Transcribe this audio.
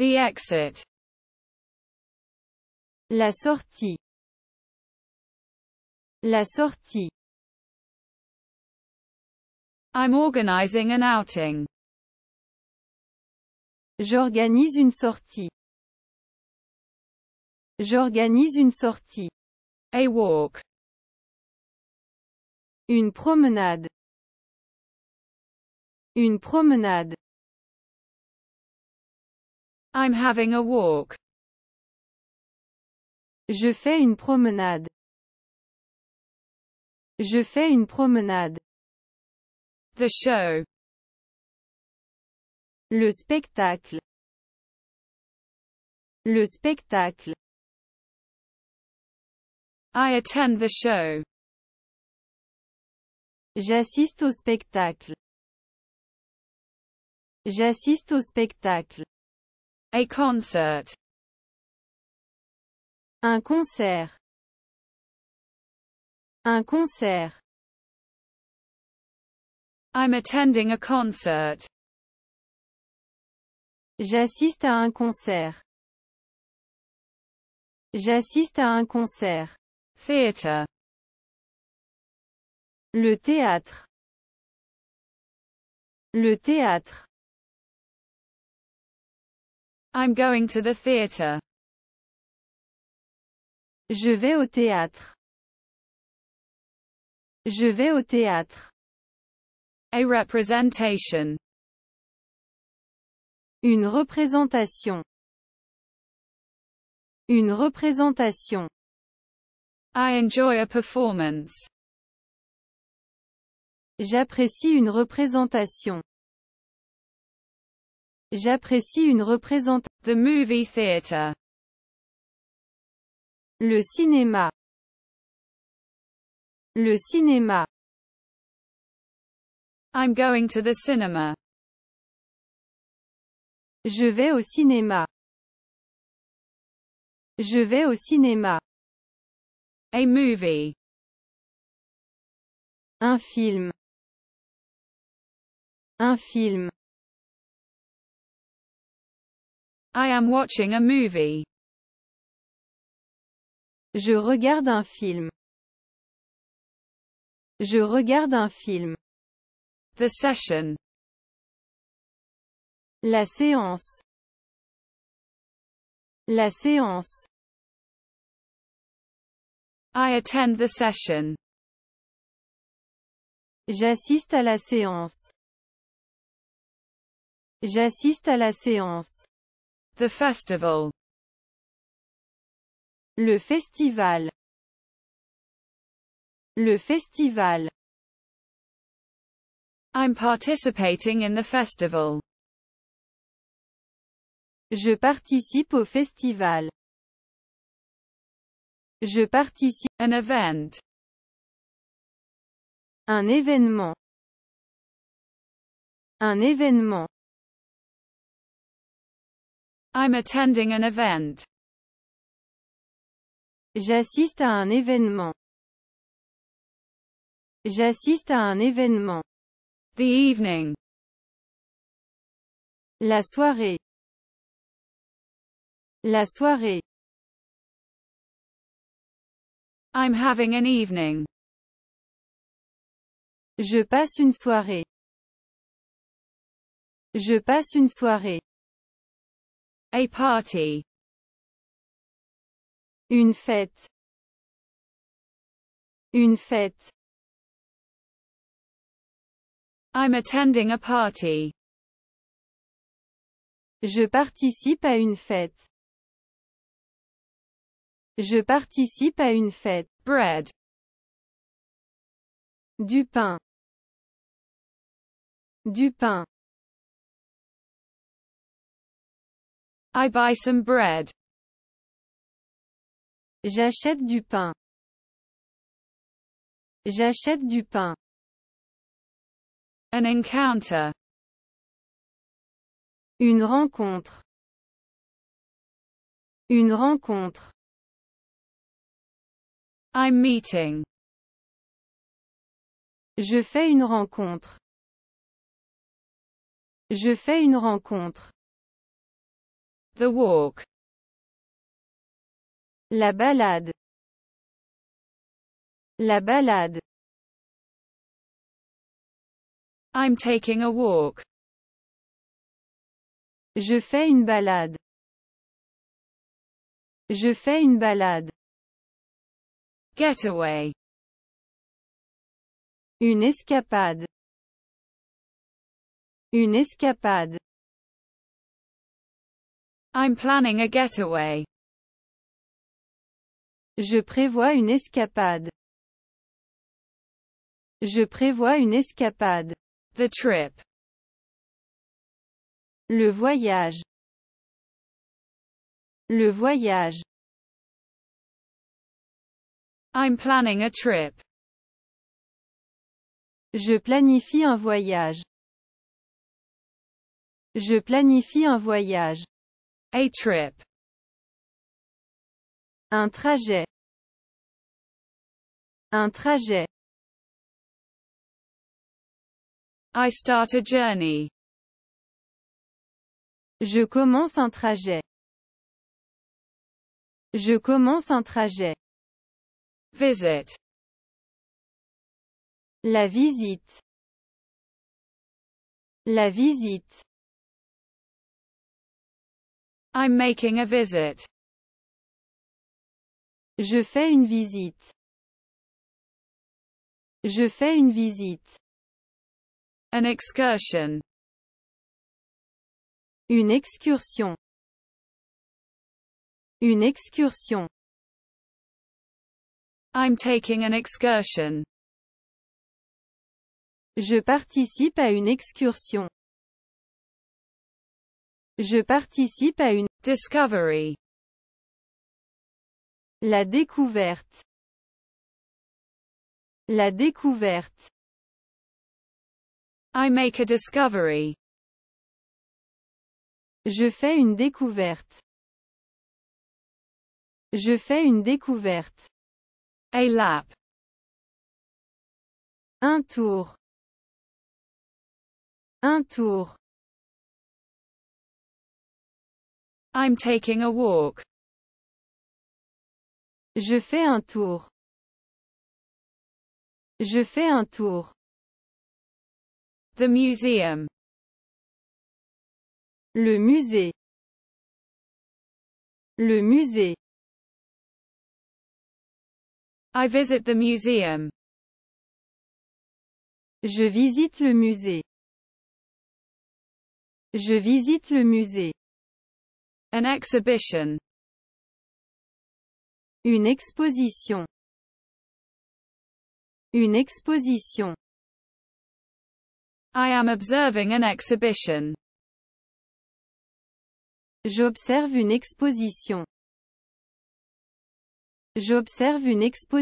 The exit. La sortie. La sortie. I'm organizing an outing. J'organise une sortie. J'organise une sortie. A walk. Une promenade. Une promenade. I'm having a walk. Je fais une promenade. Je fais une promenade. The show. Le spectacle. Le spectacle. I attend the show. J'assiste au spectacle. J'assiste au spectacle. A concert. Un concert. Un concert. I'm attending a concert. J'assiste à un concert. J'assiste à un concert. Theater. Le théâtre. Le théâtre. I'm going to the theater. Je vais au théâtre. Je vais au théâtre. A representation. Une représentation. Une représentation. I enjoy a performance. J'apprécie une représentation. J'apprécie une représentation. The movie theater. Le cinéma. Le cinéma. I'm going to the cinema. Je vais au cinéma. Je vais au cinéma. A movie. Un film. Un film. I am watching a movie. Je regarde un film. Je regarde un film. The session. La séance. La séance. I attend the session. J'assiste à la séance. J'assiste à la séance. The festival. Le festival. Le festival. I'm participating in the festival. Je participe au festival. Je participe. An event. Un événement. Un événement. I'm attending an event. J'assiste à un événement. J'assiste à un événement. The evening. La soirée. La soirée. I'm having an evening. Je passe une soirée. Je passe une soirée. A party. Une fête. Une fête. I'm attending a party. Je participe à une fête. Je participe à une fête. Bread. Du pain. Du pain. I buy some bread. J'achète du pain. J'achète du pain. An encounter. Une rencontre. Une rencontre. I'm meeting. Je fais une rencontre. Je fais une rencontre. The Walk. La balade. La balade. I'm taking a walk. Je fais une balade. Je fais une balade. Getaway. Une escapade. Une escapade. I'm planning a getaway. Je prévois une escapade. Je prévois une escapade. The trip. Le voyage. Le voyage. I'm planning a trip. Je planifie un voyage. Je planifie un voyage. A trip. Un trajet. Un trajet. I start a journey. Je commence un trajet. Je commence un trajet. Visit. La visite. La visite. I'm making a visit. Je fais une visite. Je fais une visite. An excursion. Une excursion. Une excursion. I'm taking an excursion. Je participe à une excursion. Je participe à une discovery. La découverte. La découverte. I make a discovery. Je fais une découverte. Je fais une découverte. A lap. Un tour. Un tour. I'm taking a walk. Je fais un tour. Je fais un tour. The museum. Le musée. Le musée. I visit the museum. Je visite le musée. Je visite le musée. An exhibition. Une exposition. Une exposition. I am observing an exhibition. J'observe une exposition. J'observe une exposition.